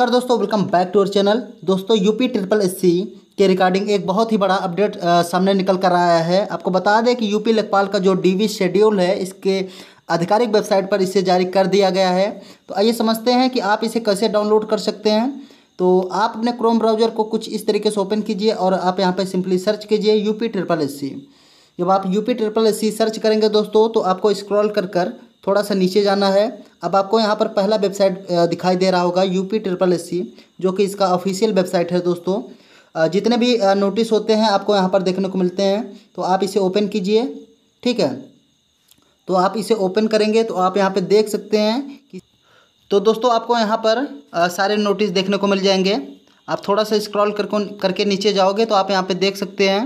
नमस्कार दोस्तों welcome back to our channel दोस्तों यूपी ट्रिपल एस सी के रिगार्डिंग एक बहुत ही बड़ा अपडेट सामने निकल कर आया है आपको बता दें कि यूपी लेखपाल का जो डीवी शेड्यूल है इसके आधिकारिक वेबसाइट पर इसे जारी कर दिया गया है तो आइए समझते हैं कि आप इसे कैसे डाउनलोड कर सकते हैं तो आप अपने क्रोम ब्राउजर को कुछ इस तरीके से ओपन कीजिए और आप यहाँ पर सिंपली सर्च कीजिए यूपी ट्रिपल एस सी जब आप UP triple S C search करेंगे दोस्तों तो आपको स्क्रॉल कर कर थोड़ा सा नीचे जाना है अब आपको यहाँ पर पहला वेबसाइट दिखाई दे रहा होगा यूपी ट्रिपल एस जो कि इसका ऑफिशियल वेबसाइट है दोस्तों जितने भी नोटिस होते हैं आपको यहाँ पर देखने को मिलते हैं तो आप इसे ओपन कीजिए ठीक है तो आप इसे ओपन करेंगे तो आप यहाँ पर देख सकते हैं कि तो दोस्तों आपको यहाँ पर सारे नोटिस देखने को मिल जाएंगे आप थोड़ा सा स्क्रॉल कर करके नीचे जाओगे तो आप यहाँ पर देख सकते हैं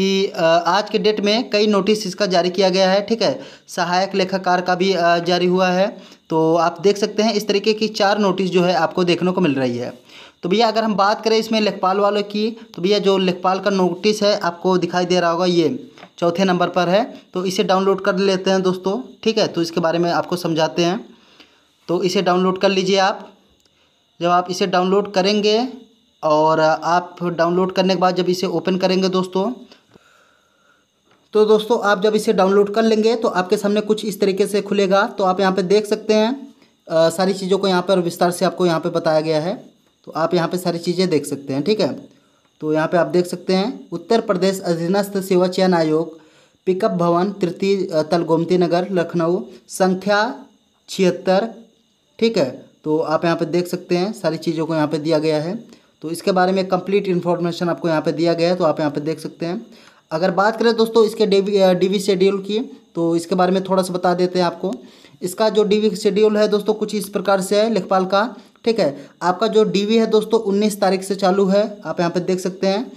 कि आज के डेट में कई नोटिस इसका जारी किया गया है ठीक है सहायक लेखाकार का भी जारी हुआ है तो आप देख सकते हैं इस तरीके की चार नोटिस जो है आपको देखने को मिल रही है तो भैया अगर हम बात करें इसमें लेखपाल वालों की तो भैया जो लेखपाल का नोटिस है आपको दिखाई दे रहा होगा ये चौथे नंबर पर है तो इसे डाउनलोड कर लेते हैं दोस्तों ठीक है तो इसके बारे में आपको समझाते हैं तो इसे डाउनलोड कर लीजिए आप जब आप इसे डाउनलोड करेंगे और आप डाउनलोड करने के बाद जब इसे ओपन करेंगे दोस्तों तो दोस्तों आप जब इसे डाउनलोड कर लेंगे तो आपके सामने कुछ इस तरीके से खुलेगा तो आप यहाँ पर देख सकते हैं आ, सारी चीज़ों को यहाँ पर विस्तार से आपको यहाँ पर बताया गया है तो आप यहाँ पर सारी चीज़ें देख सकते हैं ठीक है तो यहाँ पर आप देख सकते हैं उत्तर प्रदेश अधीनस्थ सेवा चयन आयोग पिकअप भवन तृतीय तल गोमती नगर लखनऊ संख्या छिहत्तर ठीक है तो आप यहाँ पे देख सकते हैं सारी चीज़ों को यहाँ पे दिया गया है तो इसके बारे में कंप्लीट इन्फॉर्मेशन आपको यहाँ पे दिया गया है तो आप यहाँ पे देख सकते हैं अगर बात करें दोस्तों इसके डी वी शेड्यूल की तो इसके बारे में थोड़ा सा बता देते हैं आपको इसका जो डीवी शेड्यूल है दोस्तों कुछ इस प्रकार से है लेखपाल का ठीक है आपका जो डीवी है दोस्तों उन्नीस तारीख से चालू है आप यहाँ पर देख सकते हैं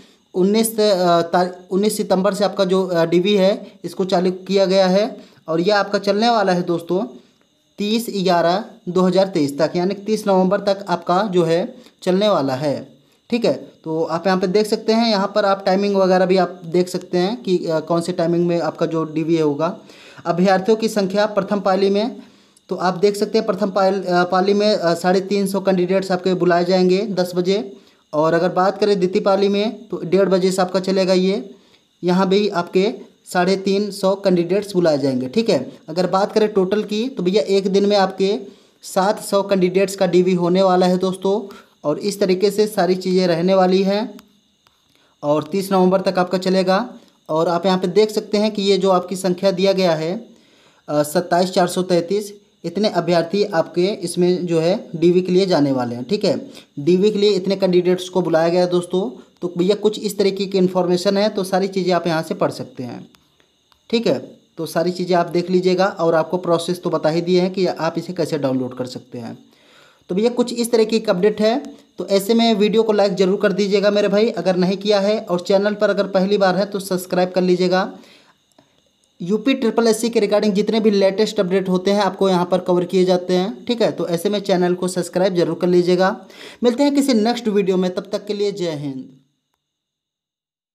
उन्नीस तारीख उन्नीस सितंबर से आपका जो डीवी है इसको चालू किया गया है और यह आपका चलने वाला है दोस्तों तीस ग्यारह दो हज़ार तेईस तक यानी तीस नवंबर तक आपका जो है चलने वाला है ठीक है तो आप यहाँ पे देख सकते हैं यहाँ पर आप टाइमिंग वगैरह भी आप देख सकते हैं कि कौन से टाइमिंग में आपका जो डी होगा अभ्यर्थियों की संख्या प्रथम पाली में तो आप देख सकते हैं प्रथम पाल, पाली में साढ़े तीन सौ कैंडिडेट्स आपके बुलाए जाएंगे दस बजे और अगर बात करें द्वितीय पाली में तो डेढ़ बजे से आपका चलेगा ये यहाँ भी आपके साढ़े तीन सौ कैंडिडेट्स बुलाए जाएंगे ठीक है अगर बात करें टोटल की तो भैया एक दिन में आपके सात सौ कैंडिडेट्स का डीवी होने वाला है दोस्तों और इस तरीके से सारी चीज़ें रहने वाली है और तीस नवंबर तक आपका चलेगा और आप यहाँ पे देख सकते हैं कि ये जो आपकी संख्या दिया गया है सत्ताईस चार सौ तैंतीस इतने अभ्यर्थी आपके इसमें जो है डीवी के लिए जाने वाले हैं ठीक है डीवी के लिए इतने कैंडिडेट्स को बुलाया गया है दोस्तों तो भैया कुछ इस तरीके की इन्फॉर्मेशन है तो सारी चीज़ें आप यहाँ से पढ़ सकते हैं ठीक है तो सारी चीज़ें आप देख लीजिएगा और आपको प्रोसेस तो बता ही दिए हैं कि आप इसे कैसे डाउनलोड कर सकते हैं तो भैया कुछ इस तरह की एक अपडेट है तो ऐसे में वीडियो को लाइक ज़रूर कर दीजिएगा मेरे भाई अगर नहीं किया है और चैनल पर अगर पहली बार है तो सब्सक्राइब कर लीजिएगा यूपी ट्रिपल एस के रिगार्डिंग जितने भी लेटेस्ट अपडेट होते हैं आपको यहाँ पर कवर किए जाते हैं ठीक है तो ऐसे में चैनल को सब्सक्राइब जरूर कर लीजिएगा मिलते हैं किसी नेक्स्ट वीडियो में तब तक के लिए जय हिंद